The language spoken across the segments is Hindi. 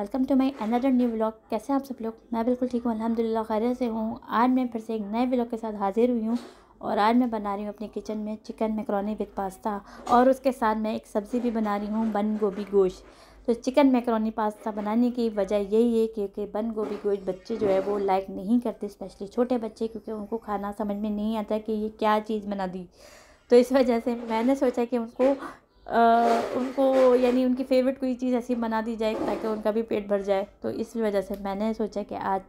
welcome to my another new blog कैसे आप सब लोग मैं बिल्कुल ठीक हूँ अलहमदिल्ला खैर से हूँ आज मैं फिर से एक नए व्लॉग के साथ हाज़िर हुई हूँ और आज मैं बना रही हूँ अपने किचन में चिकन मेकरोनी विद पास्ता और उसके साथ मैं एक सब्ज़ी भी बना रही हूँ बंद गोभी गोश्त तो चिकन मेकरोनी पास्ता बनाने की वजह यही है क्योंकि बंद गोभी गोश्त बच्चे जो है वो लाइक नहीं करते स्पेशली छोटे बच्चे क्योंकि उनको खाना समझ में नहीं आता कि ये क्या चीज़ बना दी तो इस वजह से मैंने सोचा कि उनको उनको यानी उनकी फेवरेट कोई चीज़ ऐसी बना दी जाए ताकि उनका भी पेट भर जाए तो इस वजह से मैंने सोचा कि आज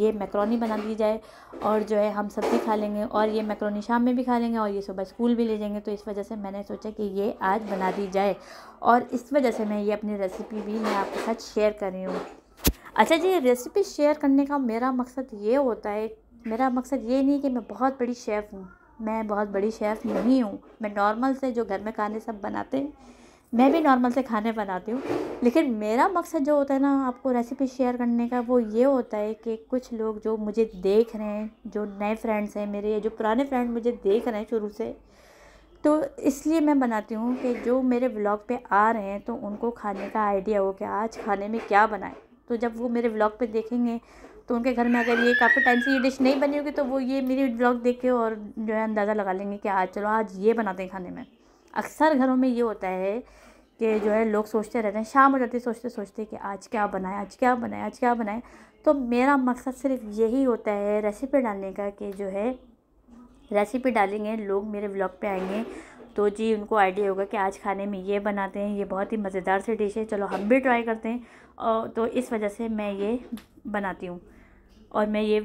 ये मैक्रोनी बना दी जाए और जो है हम सब भी खा लेंगे और ये मैक्रोनी शाम में भी खा लेंगे और ये सुबह स्कूल भी ले जाएंगे तो इस वजह से मैंने सोचा कि ये आज बना दी जाए और इस वजह से मैं ये अपनी रेसिपी भी मैं आपके साथ शेयर कर रही हूँ अच्छा जी रेसिपी शेयर करने का मेरा मकसद ये होता है मेरा मकसद ये नहीं कि मैं बहुत बड़ी शेफ़ हूँ मैं बहुत बड़ी शेफ़ नहीं हूँ मैं नॉर्मल से जो घर में खाने सब बनाते हैं मैं भी नॉर्मल से खाने बनाती हूँ लेकिन मेरा मकसद जो होता है ना आपको रेसिपी शेयर करने का वो ये होता है कि कुछ लोग जो मुझे देख रहे हैं जो नए फ्रेंड्स हैं मेरे जो पुराने फ्रेंड मुझे देख रहे हैं शुरू से तो इसलिए मैं बनाती हूँ कि जो मेरे ब्लॉग पे आ रहे हैं तो उनको खाने का आइडिया हो कि आज खाने में क्या बनाएं तो जब वो मेरे ब्लॉग पे देखेंगे तो उनके घर में अगर ये काफ़ी टाइम से ये डिश नहीं बनी होगी तो वो ये मेरी ब्लॉग देख के और जो है अंदाज़ा लगा लेंगे कि आज चलो आज ये बनाते हैं खाने में अक्सर घरों में ये होता है कि जो है लोग सोचते रहते हैं शाम हो जाते सोचते सोचते कि आज क्या बनाए आज क्या बनाए आज क्या बनाए तो मेरा मकसद सिर्फ यही होता है रेसिपी डालने का कि जो है रेसिपी डालेंगे लोग मेरे ब्लॉग पे आएंगे तो जी उनको आइडिया होगा कि आज खाने में ये बनाते हैं ये बहुत ही मज़ेदार सी डिश है चलो हम भी ट्राई करते हैं और तो इस वजह से मैं ये बनाती हूँ और मैं ये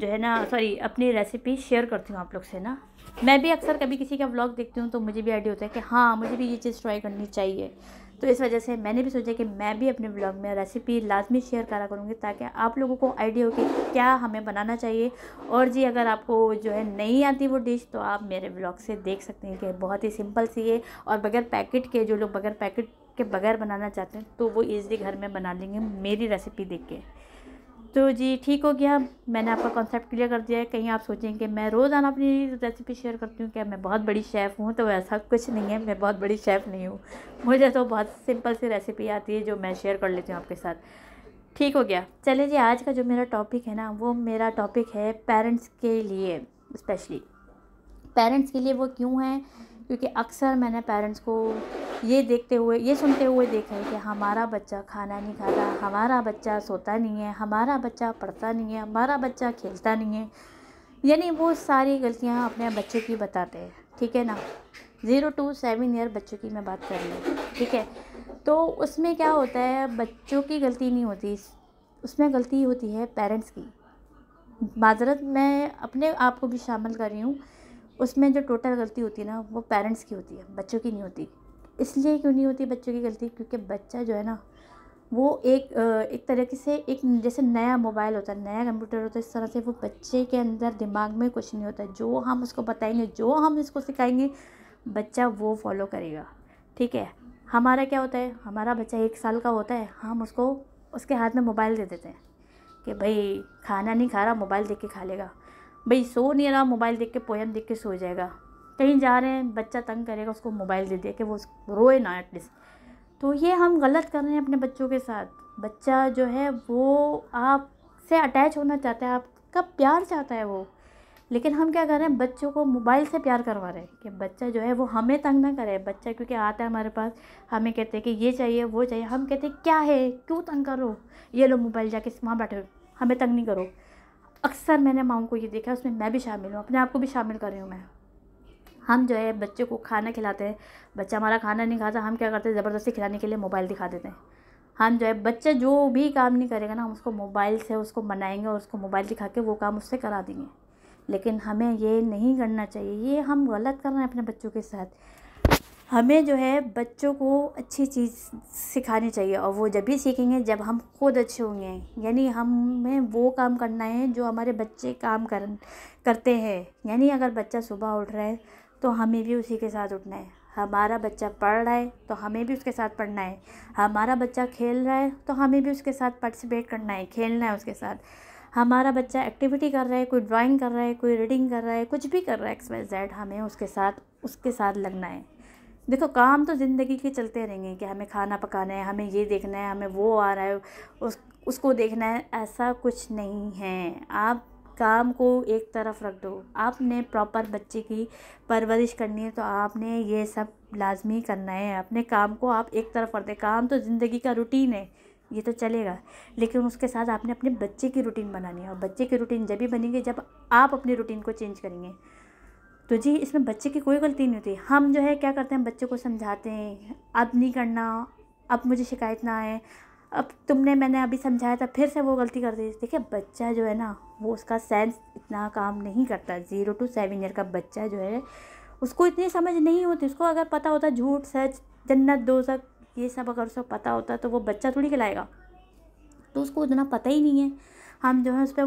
जो है ना सॉरी अपनी रेसिपी शेयर करती हूँ आप लोग से ना मैं भी अक्सर कभी किसी का व्लॉग देखती हूँ तो मुझे भी आइडिया होता है कि हाँ मुझे भी ये चीज़ ट्राई करनी चाहिए तो इस वजह से मैंने भी सोचा कि मैं भी अपने ब्लॉग में रेसिपी लाजमी शेयर करा करूँगी ताकि आप लोगों को आइडिया हो कि क्या हमें बनाना चाहिए और जी अगर आपको जो है नहीं आती वो डिश तो आप मेरे ब्लॉग से देख सकते हैं कि बहुत ही सिंपल सी है और बगैर पैकेट के जो लोग बगैर पैकेट के बगैर बनाना चाहते हैं तो वो ईज़िली घर में बना लेंगे मेरी रेसिपी देख के तो जी ठीक हो गया मैंने आपका कॉन्सेप्ट क्लियर कर दिया है कहीं आप सोचेंगे मैं रोज़ाना अपनी रेसिपी शेयर करती हूँ क्या मैं बहुत बड़ी शेफ़ हूँ तो ऐसा कुछ नहीं है मैं बहुत बड़ी शेफ़ नहीं हूँ मुझे तो बहुत सिंपल सी रेसिपी आती है जो मैं शेयर कर लेती हूँ आपके साथ ठीक हो गया चले जी आज का जो मेरा टॉपिक है ना वो मेरा टॉपिक है पेरेंट्स के लिए स्पेशली पेरेंट्स के लिए वो क्यों है क्योंकि अक्सर मैंने पेरेंट्स को ये देखते हुए ये सुनते हुए देखा है कि हमारा बच्चा खाना नहीं खाता हमारा बच्चा सोता नहीं है हमारा बच्चा पढ़ता नहीं है हमारा बच्चा खेलता नहीं है यानी वो सारी गलतियाँ अपने बच्चों की बताते हैं ठीक है ना ज़ीरो टू सेवन ईयर बच्चों की मैं बात कर रही हूँ ठीक है तो उसमें क्या होता है बच्चों की गलती नहीं होती उसमें गलती होती है पेरेंट्स की माजरत मैं अपने आप को भी शामिल कर रही हूँ उसमें जो टोटल गलती होती है ना वो पेरेंट्स की होती है बच्चों की नहीं होती इसलिए क्यों नहीं होती बच्चों की गलती क्योंकि बच्चा जो है ना वो एक एक तरीके से एक जैसे नया मोबाइल होता है नया कंप्यूटर होता है इस तरह से वो बच्चे के अंदर दिमाग में कुछ नहीं होता जो हम उसको बताएंगे जो हम इसको सिखाएंगे बच्चा वो फॉलो करेगा ठीक है हमारा क्या होता है हमारा बच्चा एक साल का होता है हम उसको उसके हाथ में मोबाइल दे देते हैं कि भाई खाना नहीं खा रहा मोबाइल देख के खा लेगा भाई सो नहीं रहा मोबाइल देख के पोएम देख के सो जाएगा कहीं जा रहे हैं बच्चा तंग करेगा उसको मोबाइल दे दे के वो रोए ना एटलीस्ट तो ये हम गलत कर रहे हैं अपने बच्चों के साथ बच्चा जो है वो आपसे अटैच होना चाहता है आपका प्यार चाहता है वो लेकिन हम क्या कर रहे हैं बच्चों को मोबाइल से प्यार करवा रहे हैं कि बच्चा जो है वो हमें तंग ना करे बच्चा क्योंकि आता है हमारे पास हमें कहते हैं कि ये चाहिए वो चाहिए हम कहते हैं क्या है क्यों तंग करो ये लो मोबाइल जाके वहाँ बैठे हमें तंग नहीं करो अक्सर मैंने माओ को ये देखा है उसमें मैं भी शामिल हूँ अपने आप को भी शामिल कर रही हूँ मैं हम जो है बच्चे को खाना खिलाते हैं बच्चा हमारा खाना नहीं खाता हम क्या करते हैं ज़बरदस्ती खिलाने के लिए मोबाइल दिखा देते हैं हम जो है बच्चा जो भी काम नहीं करेगा ना हम उसको मोबाइल से उसको मनाएंगे और उसको मोबाइल दिखा के वो काम उससे करा देंगे लेकिन हमें ये नहीं करना चाहिए ये हम गलत कर रहे हैं अपने बच्चों के साथ हमें जो है बच्चों को अच्छी चीज़ सिखानी चाहिए और वो जब भी सीखेंगे जब हम खुद अच्छे होंगे यानी हमें वो काम करना है जो हमारे बच्चे काम कर करते हैं यानी अगर बच्चा सुबह उठ रहा है तो हमें भी उसी के साथ उठना है हमारा बच्चा पढ़ रहा है तो हमें भी उसके साथ पढ़ना है हमारा बच्चा खेल रहा है तो हमें भी उसके साथ पार्टिसिपेट करना है खेलना है उसके साथ हमारा बच्चा एक्टिविटी कर रहा है कोई ड्राइंग कर रहा है कोई रीडिंग कर रहा है कुछ भी कर रहा है एक्स वाई जेड हमें उसके साथ उसके साथ लगना है देखो काम तो ज़िंदगी के चलते रहेंगे कि हमें खाना पकाना है हमें ये देखना है हमें वो आ रहा है उस उसको देखना है ऐसा कुछ नहीं है आप काम को एक तरफ रख दो आपने प्रॉपर बच्चे की परवरिश करनी है तो आपने ये सब लाजमी करना है अपने काम को आप एक तरफ रख दें काम तो ज़िंदगी का रूटीन है ये तो चलेगा लेकिन उसके साथ आपने अपने बच्चे की रूटीन बनानी है और बच्चे की रूटीन जब ही बनेंगे जब आप अपनी रूटीन को चेंज करेंगे तो जी इसमें बच्चे की कोई गलती नहीं होती हम जो है क्या करते हैं बच्चे को समझाते हैं अब नहीं करना अब मुझे शिकायत ना आए अब तुमने मैंने अभी समझाया था फिर से वो गलती कर दी देखिए बच्चा जो है ना वो उसका सेंस इतना काम नहीं करता ज़ीरो टू सेवन ईयर का बच्चा जो है उसको इतनी समझ नहीं होती उसको अगर पता होता झूठ सच जन्नत दो सक ये सब अगर उसको पता होता तो वो बच्चा थोड़ी खिलाएगा तो उसको उतना पता ही नहीं है हम जो है उस पर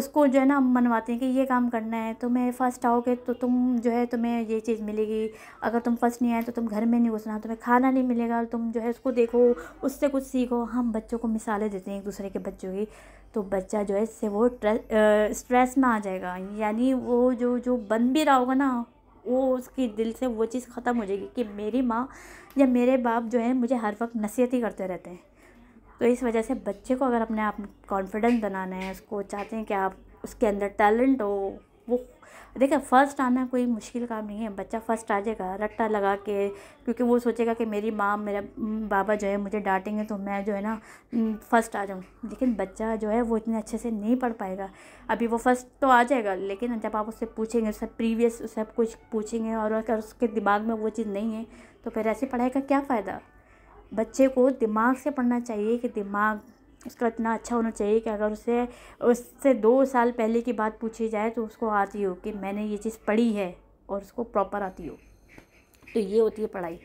उसको जो है ना मनवाते हैं कि ये काम करना है तुम्हें तो फ़र्स्ट आओगे तो तुम जो है तुम्हें ये चीज़ मिलेगी अगर तुम फ़र्स्ट नहीं आए तो तुम घर में नहीं घुसना तुम्हें खाना नहीं मिलेगा तुम जो है उसको देखो उससे कुछ सीखो हम बच्चों को मिसालें देते हैं एक दूसरे के बच्चों की तो बच्चा जो है इससे वो स्ट्रेस में आ जाएगा यानी वो जो जो बन भी रहा होगा ना वो उसके दिल से वो चीज़ ख़त्म हो जाएगी कि मेरी माँ या मेरे बाप जो है मुझे हर वक्त नसीहत ही करते रहते हैं तो इस वजह से बच्चे को अगर अपने आप कॉन्फिडेंस बनाना है उसको चाहते हैं कि आप उसके अंदर टैलेंट हो वो देखिए फ़र्स्ट आना कोई मुश्किल काम नहीं है बच्चा फ़र्स्ट आ जाएगा रट्टा लगा के क्योंकि वो सोचेगा कि मेरी माँ मेरा बाबा जो है मुझे डांटेंगे तो मैं जो है ना फ़र्स्ट आ जाऊँ लेकिन बच्चा जो है वो इतने अच्छे से नहीं पढ़ पाएगा अभी वो फ़र्स्ट तो आ जाएगा लेकिन जब आप उससे पूछेंगे उससे प्रीवियस सब कुछ पूछेंगे और अगर उसके दिमाग में वो चीज़ नहीं है तो फिर ऐसी पढ़ाई का क्या फ़ायदा बच्चे को दिमाग से पढ़ना चाहिए कि दिमाग उसका इतना अच्छा होना चाहिए कि अगर उसे उससे दो साल पहले की बात पूछी जाए तो उसको आती हो कि मैंने ये चीज़ पढ़ी है और उसको प्रॉपर आती हो तो ये होती है पढ़ाई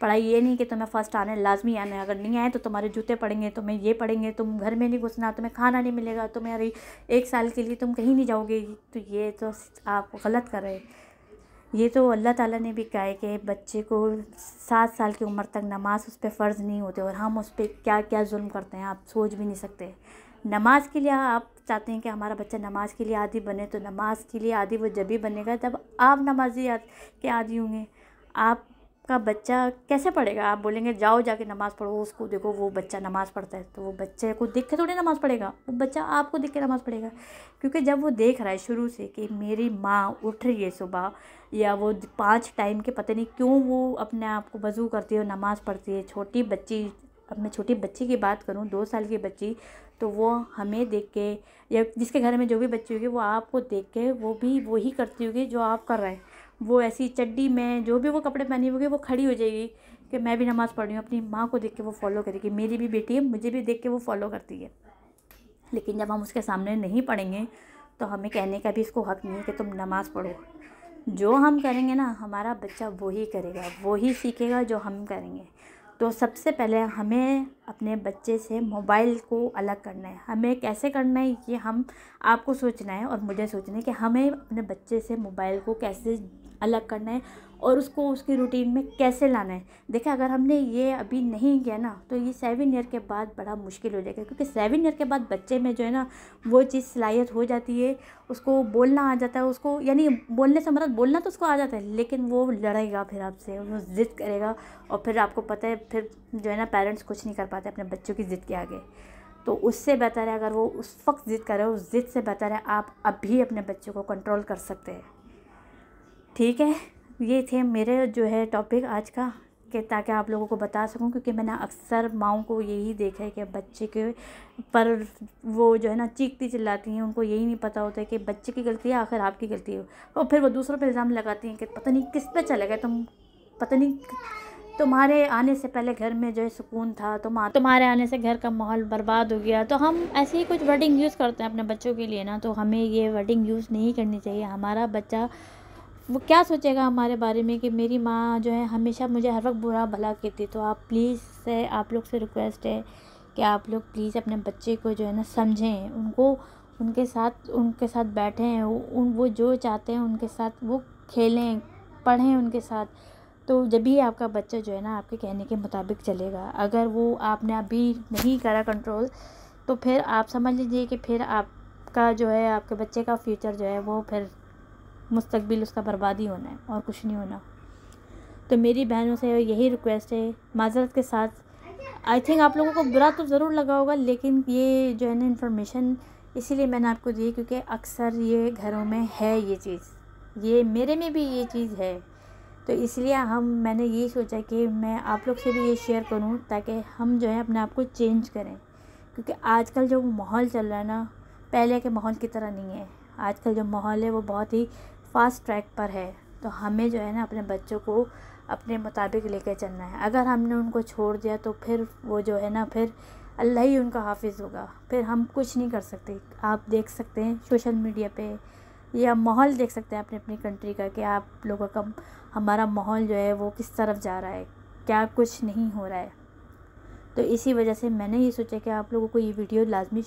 पढ़ाई ये नहीं कि तुम्हें फ़र्स्ट आना है लाजमी आना है अगर नहीं आए तो तुम्हारे जूते पड़ेंगे तुम्हें ये पड़ेंगे तुम घर में नहीं घुसना तुम्हें खाना नहीं मिलेगा तुम्हें एक साल के लिए तुम कहीं नहीं जाओगे तो ये तो आप गलत कर रहे हैं ये तो अल्लाह ताला ने भी कहा है कि बच्चे को सात साल की उम्र तक नमाज़ उस पर फ़र्ज़ नहीं होती और हम उस पर क्या क्या जुल्म करते हैं आप सोच भी नहीं सकते नमाज़ के लिए आप चाहते हैं कि हमारा बच्चा नमाज़ के लिए आदि बने तो नमाज़ के लिए आदि वो जब भी बनेगा तब आप नमाजी के आदि होंगे आप का बच्चा कैसे पढ़ेगा आप बोलेंगे जाओ जाके नमाज़ पढ़ो उसको देखो वो बच्चा नमाज़ पढ़ता है तो वो बच्चे को देख के थोड़ी नमाज़ पढ़ेगा वो बच्चा आपको देख के नमाज़ पढ़ेगा क्योंकि जब वो देख रहा है शुरू से कि मेरी माँ उठ रही है सुबह या वो पाँच टाइम के पता नहीं क्यों वो अपने आप को वजू करती है नमाज़ पढ़ती है छोटी बच्ची अब मैं छोटी बच्ची की बात करूँ दो साल की बच्ची तो वो हमें देख के या जिसके घर में जो भी बच्ची होगी वो आपको देख के वो भी वही करती होगी जो आप कर रहे हैं वो ऐसी चड्डी में जो भी वो कपड़े पहने होगी वो खड़ी हो जाएगी कि मैं भी नमाज़ पढ़ रही हूँ अपनी माँ को देख के वो फॉलो करेगी मेरी भी बेटी है मुझे भी देख के वो फॉलो करती है लेकिन जब हम उसके सामने नहीं पढ़ेंगे तो हमें कहने का भी इसको हक नहीं है कि तुम नमाज़ पढ़ो जो हम करेंगे ना हमारा बच्चा वही करेगा वही सीखेगा जो हम करेंगे तो सबसे पहले हमें अपने बच्चे से मोबाइल को अलग करना है हमें कैसे करना है ये हम आपको सोचना है और मुझे सोचना है कि हमें अपने बच्चे से मोबाइल को कैसे अलग करना है और उसको उसकी रूटीन में कैसे लाना है देखा अगर हमने ये अभी नहीं किया ना तो ये सेवन ईयर के बाद बड़ा मुश्किल हो जाएगा क्योंकि सेवन ईयर के बाद बच्चे में जो है ना वो चीज़ सलाहियत हो जाती है उसको बोलना आ जाता है उसको यानी बोलने से मतलब बोलना तो उसको आ जाता है लेकिन वो लड़ेगा फिर आपसे वो ज़िद करेगा और फिर आपको पता है फिर जो है ना पेरेंट्स कुछ नहीं कर पाते अपने बच्चों की ज़िद के आगे तो उससे बेहतर है अगर वो उस वक्त ज़िद करे उस ज़िद से बेहतर है आप अभी अपने बच्चों को कंट्रोल कर सकते हैं ठीक है ये थे मेरे जो है टॉपिक आज का कि ताकि आप लोगों को बता सकूं क्योंकि मैंने अक्सर माओ को यही देखा है कि बच्चे के पर वो जो है ना चीखती चिल्लाती हैं उनको यही नहीं पता होता है कि बच्चे की गलती है आखिर आपकी गलती है और फिर वो दूसरों पर इल्ज़ाम लगाती हैं कि पता नहीं किस पे चले गए तुम पता नहीं तुम्हारे आने से पहले घर में जो है सुकून था तुम तुम्हारे आने से घर का माहौल बर्बाद हो गया तो हम ऐसे ही कुछ वर्डिंग यूज़ करते हैं अपने बच्चों के लिए ना तो हमें ये वर्डिंग यूज़ नहीं करनी चाहिए हमारा बच्चा वो क्या सोचेगा हमारे बारे में कि मेरी माँ जो है हमेशा मुझे हर वक्त बुरा भला कहती तो आप प्लीज़ से आप लोग से रिक्वेस्ट है कि आप लोग प्लीज़ अपने बच्चे को जो है ना समझें उनको उनके साथ उनके साथ बैठें उन वो जो चाहते हैं उनके साथ वो खेलें पढ़ें उनके साथ तो जब भी आपका बच्चा जो है ना आपके कहने के मुताबिक चलेगा अगर वो आपने अभी नहीं करा कंट्रोल तो फिर आप समझ लीजिए कि फिर आपका जो है आपके बच्चे का फ्यूचर जो है वो फिर मुस्तबिल उसका बर्बादी होना है और कुछ नहीं होना तो मेरी बहनों से यही रिक्वेस्ट है माजरत के साथ आई थिंक आप लोगों को बुरा तो ज़रूर लगा होगा लेकिन ये जो है ना इन्फॉर्मेशन इसीलिए मैंने आपको दी क्योंकि अक्सर ये घरों में है ये चीज़ ये मेरे में भी ये चीज़ है तो इसलिए हम मैंने यही सोचा कि मैं आप लोग से भी ये शेयर करूँ ताकि हम जो है अपने आप को चेंज करें क्योंकि आजकल जो माहौल चल रहा है ना पहले के माहौल की तरह नहीं है आजकल जो माहौल है वो बहुत ही फ़ास्ट ट्रैक पर है तो हमें जो है ना अपने बच्चों को अपने मुताबिक लेकर चलना है अगर हमने उनको छोड़ दिया तो फिर वो जो है ना फिर अल्लाह ही उनका हाफिज़ होगा फिर हम कुछ नहीं कर सकते आप देख सकते हैं सोशल मीडिया पे या माहौल देख सकते हैं अपने अपनी कंट्री का कि आप लोगों का हमारा माहौल जो है वो किस तरफ जा रहा है क्या कुछ नहीं हो रहा है तो इसी वजह से मैंने ये सोचा कि आप लोगों को ये वीडियो लाजमी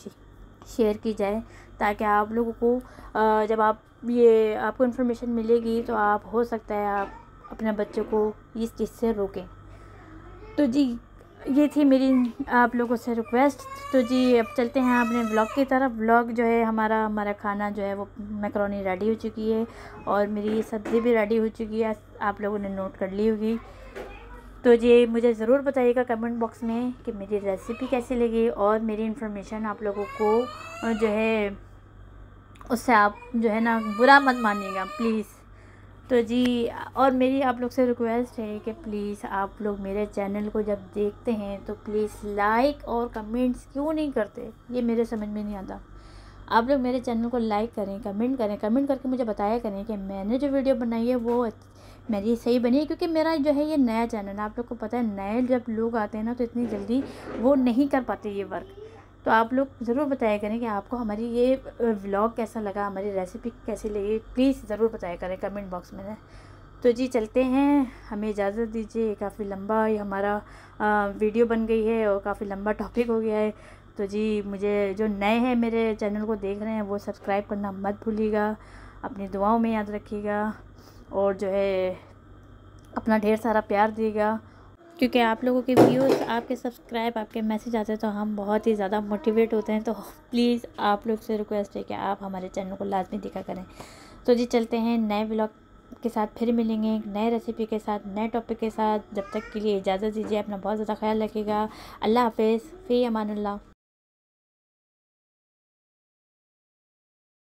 शेयर की जाए ताकि आप लोगों को जब आप ये आपको इन्फॉर्मेशन मिलेगी तो आप हो सकता है आप अपने बच्चों को इस चीज़ से रोकें तो जी ये थी मेरी आप लोगों से रिक्वेस्ट तो जी अब चलते हैं अपने ब्लॉग की तरफ ब्लॉग जो है हमारा हमारा खाना जो है वो मैक्रोनी रेडी हो चुकी है और मेरी सब्ज़ी भी रेडी हो चुकी है आप लोगों ने नोट कर ली होगी तो ये मुझे ज़रूर बताइएगा कमेंट बॉक्स में कि मेरी रेसिपी कैसी लगी और मेरी इन्फॉर्मेशन आप लोगों को जो है उससे आप जो है ना बुरा मत मानिएगा प्लीज़ तो जी और मेरी आप लोग से रिक्वेस्ट है कि प्लीज़ आप लोग मेरे चैनल को जब देखते हैं तो प्लीज़ लाइक और कमेंट्स क्यों नहीं करते ये मेरे समझ में नहीं आता आप लोग मेरे चैनल को लाइक करें कमेंट करें कमेंट करके मुझे बताया करें कि मैंने जो वीडियो बनाई है वो मेरी सही बनी है क्योंकि मेरा जो है ये नया चैनल है आप लोग को पता है नए जब लोग आते हैं ना तो इतनी जल्दी वो नहीं कर पाते ये वर्क तो आप लोग ज़रूर बताया करें कि आपको हमारी ये व्लॉग कैसा लगा हमारी रेसिपी कैसी लगी प्लीज़ ज़रूर बताया करें कमेंट बॉक्स में तो जी चलते हैं हमें इजाज़त दीजिए काफ़ी लंबा ये हमारा वीडियो बन गई है और काफ़ी लंबा टॉपिक हो गया है तो जी मुझे जो नए हैं मेरे चैनल को देख रहे हैं वो सब्सक्राइब करना मत भूलिएगा अपनी दुआओं में याद रखिएगा और जो है अपना ढेर सारा प्यार देगा क्योंकि आप लोगों के व्यूज़ आपके सब्सक्राइब आपके मैसेज आते हैं तो हम बहुत ही ज़्यादा मोटिवेट होते हैं तो प्लीज़ आप लोग से रिक्वेस्ट है कि आप हमारे चैनल को लाजमी दिखा करें तो जी चलते हैं नए ब्लॉग के साथ फिर मिलेंगे एक नए रेसिपी के साथ नए टॉपिक के साथ जब तक के लिए इजाज़त दीजिए अपना बहुत ज़्यादा ख्याल रखेगा अल्लाह हाफिज़ फ़ी अमानुल्ला